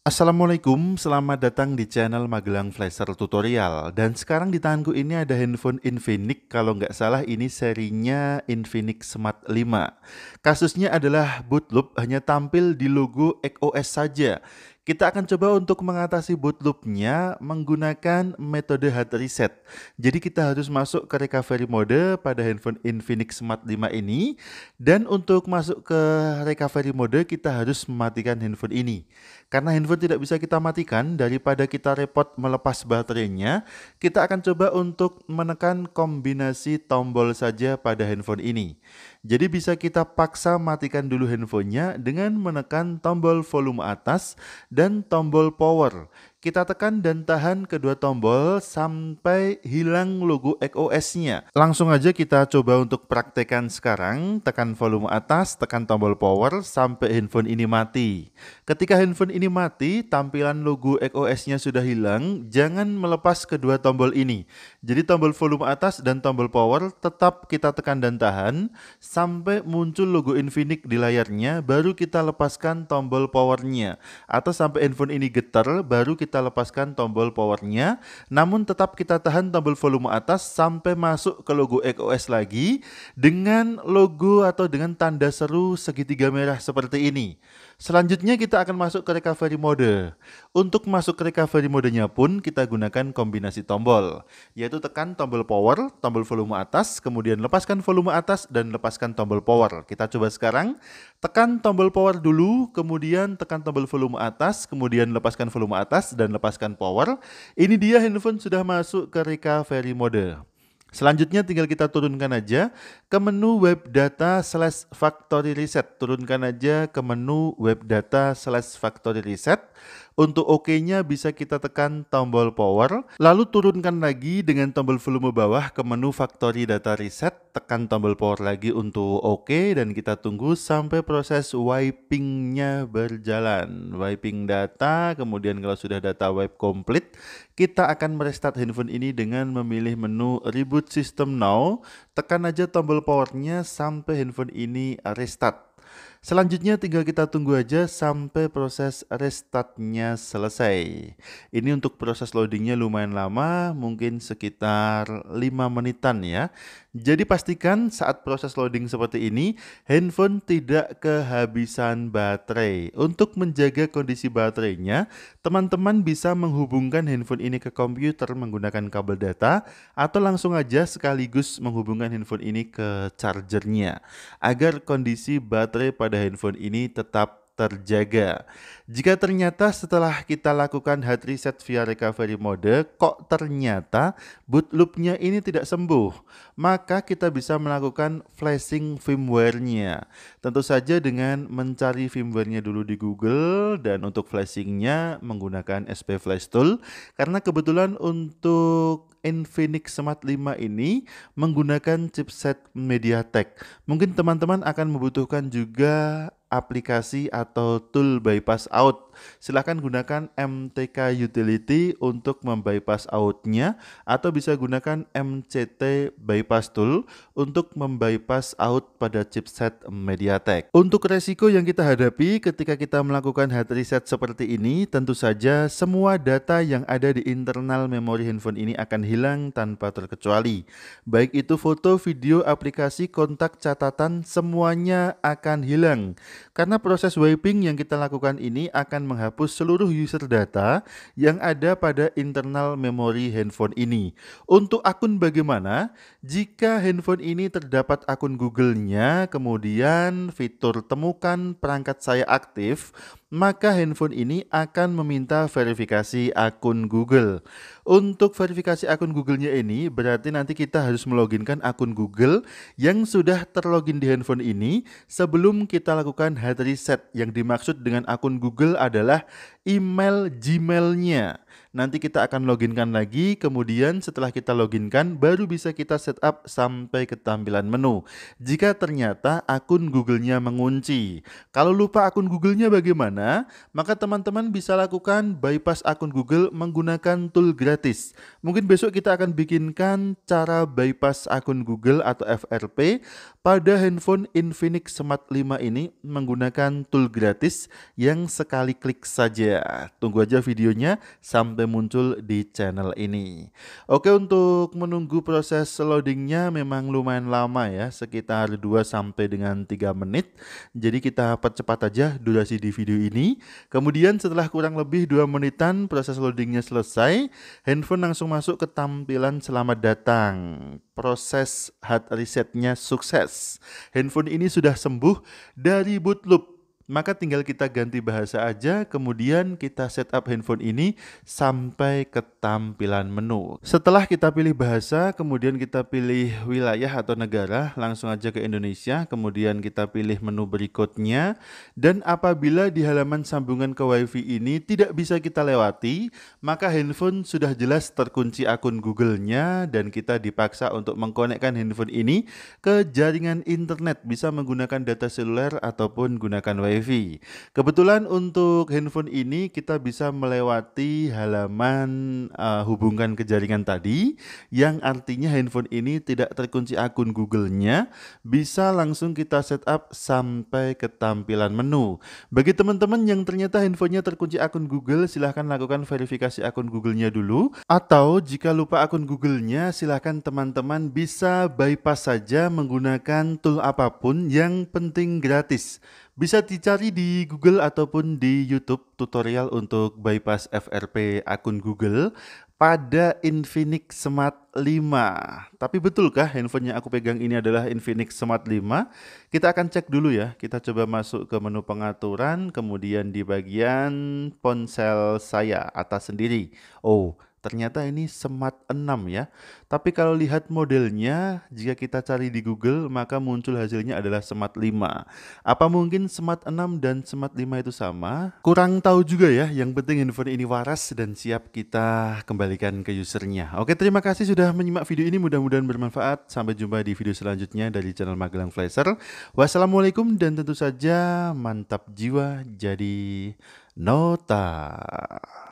Assalamualaikum, selamat datang di channel Magelang Flasher Tutorial Dan sekarang di tanganku ini ada handphone Infinix Kalau nggak salah ini serinya Infinix Smart 5 Kasusnya adalah bootloop hanya tampil di logo XOS saja kita akan coba untuk mengatasi boot loopnya menggunakan metode hard reset. Jadi kita harus masuk ke recovery mode pada handphone Infinix Smart 5 ini dan untuk masuk ke recovery mode kita harus mematikan handphone ini. Karena handphone tidak bisa kita matikan daripada kita repot melepas baterainya, kita akan coba untuk menekan kombinasi tombol saja pada handphone ini. Jadi bisa kita paksa matikan dulu handphonenya dengan menekan tombol volume atas dan tombol power kita tekan dan tahan kedua tombol sampai hilang logo xos nya Langsung aja kita coba untuk praktekan sekarang. Tekan volume atas, tekan tombol power sampai handphone ini mati. Ketika handphone ini mati, tampilan logo xos nya sudah hilang. Jangan melepas kedua tombol ini. Jadi tombol volume atas dan tombol power tetap kita tekan dan tahan sampai muncul logo Infinix di layarnya, baru kita lepaskan tombol powernya. Atau sampai handphone ini getar, baru kita kita lepaskan tombol powernya, namun tetap kita tahan tombol volume atas sampai masuk ke logo EcoS lagi dengan logo atau dengan tanda seru segitiga merah seperti ini. Selanjutnya kita akan masuk ke recovery mode. Untuk masuk ke recovery modenya pun kita gunakan kombinasi tombol, yaitu tekan tombol power, tombol volume atas, kemudian lepaskan volume atas dan lepaskan tombol power. Kita coba sekarang, tekan tombol power dulu, kemudian tekan tombol volume atas, kemudian lepaskan volume atas dan lepaskan power. Ini dia handphone sudah masuk ke recovery mode. Selanjutnya tinggal kita turunkan aja ke menu web data slash factory reset. Turunkan aja ke menu web data slash factory reset. Untuk OK-nya bisa kita tekan tombol power, lalu turunkan lagi dengan tombol volume bawah ke menu factory data reset, tekan tombol power lagi untuk OK dan kita tunggu sampai proses wiping-nya berjalan. Wiping data, kemudian kalau sudah data wipe complete, kita akan merestart handphone ini dengan memilih menu reboot system now, tekan aja tombol powernya sampai handphone ini restart. Selanjutnya tinggal kita tunggu aja sampai proses restartnya selesai. Ini untuk proses loadingnya lumayan lama, mungkin sekitar 5 menitan ya. Jadi pastikan saat proses loading seperti ini, handphone tidak kehabisan baterai. Untuk menjaga kondisi baterainya, teman-teman bisa menghubungkan handphone ini ke komputer menggunakan kabel data atau langsung aja sekaligus menghubungkan handphone ini ke chargernya agar kondisi baterai pada pada handphone ini tetap terjaga. Jika ternyata setelah kita lakukan heart reset via recovery mode, kok ternyata boot loopnya ini tidak sembuh, maka kita bisa melakukan flashing firmware-nya. Tentu saja dengan mencari firmware-nya dulu di Google dan untuk flashing-nya menggunakan SP Flash Tool karena kebetulan untuk Infinix Smart 5 ini menggunakan chipset MediaTek. Mungkin teman-teman akan membutuhkan juga aplikasi atau tool bypass out silahkan gunakan MTK Utility untuk membypass outnya atau bisa gunakan MCT Bypass Tool untuk membypass out pada chipset MediaTek. Untuk resiko yang kita hadapi ketika kita melakukan head reset seperti ini, tentu saja semua data yang ada di internal memori handphone ini akan hilang tanpa terkecuali. Baik itu foto, video, aplikasi, kontak, catatan, semuanya akan hilang. Karena proses wiping yang kita lakukan ini akan menghapus seluruh user data yang ada pada internal memori handphone ini. Untuk akun bagaimana? Jika handphone ini terdapat akun Google-nya, kemudian fitur temukan perangkat saya aktif, maka handphone ini akan meminta verifikasi akun Google. Untuk verifikasi akun Google-nya ini berarti nanti kita harus meloginkan akun Google yang sudah terlogin di handphone ini sebelum kita lakukan hard reset. Yang dimaksud dengan akun Google adalah email Gmailnya. Nanti kita akan loginkan lagi, kemudian setelah kita loginkan baru bisa kita setup sampai ke tampilan menu. Jika ternyata akun Google-nya mengunci. Kalau lupa akun Google-nya bagaimana? Maka teman-teman bisa lakukan bypass akun Google menggunakan tool gratis. Mungkin besok kita akan bikinkan cara bypass akun Google atau FRP pada handphone Infinix Smart 5 ini menggunakan tool gratis yang sekali klik saja ya. Tunggu aja videonya sampai muncul di channel ini. Oke, untuk menunggu proses loadingnya memang lumayan lama ya, sekitar 2 sampai dengan 3 menit. Jadi kita percepat aja durasi di video ini. Kemudian setelah kurang lebih 2 menitan proses loadingnya selesai, handphone langsung masuk ke tampilan selamat datang. Proses hard resetnya sukses. Handphone ini sudah sembuh dari boot loop maka tinggal kita ganti bahasa aja, kemudian kita setup handphone ini sampai ke tampilan menu. Setelah kita pilih bahasa, kemudian kita pilih wilayah atau negara, langsung aja ke Indonesia, kemudian kita pilih menu berikutnya, dan apabila di halaman sambungan ke WiFi ini tidak bisa kita lewati, maka handphone sudah jelas terkunci akun Google-nya, dan kita dipaksa untuk mengkonekkan handphone ini ke jaringan internet, bisa menggunakan data seluler ataupun gunakan WiFi Devi. Kebetulan untuk handphone ini kita bisa melewati halaman uh, eh, hubungkan ke jaringan tadi yang artinya handphone ini tidak terkunci akun Google-nya, bisa langsung kita setup sampai ke tampilan menu. Bagi teman-teman yang ternyata handphonenya terkunci akun Google, silahkan lakukan verifikasi akun Google-nya dulu atau jika lupa akun Google-nya, silahkan teman-teman bisa bypass saja menggunakan tool apapun yang penting gratis. Bisa dicari di Google ataupun di YouTube tutorial untuk bypass FRP akun Google pada Infinix Smart 5. Tapi betulkah handphone yang aku pegang ini adalah Infinix Smart 5? Kita akan cek dulu ya. Kita coba masuk ke menu pengaturan, kemudian di bagian ponsel saya atas sendiri. Oh, Ternyata ini Smart 6 ya. Tapi kalau lihat modelnya, jika kita cari di Google, maka muncul hasilnya adalah Smart 5. Apa mungkin Smart 6 dan Smart 5 itu sama? Kurang tahu juga ya, yang penting handphone ini waras dan siap kita kembalikan ke usernya. Oke, terima kasih sudah menyimak video ini, mudah-mudahan bermanfaat. Sampai jumpa di video selanjutnya dari channel Magelang Flasher. Wassalamualaikum dan tentu saja mantap jiwa jadi nota.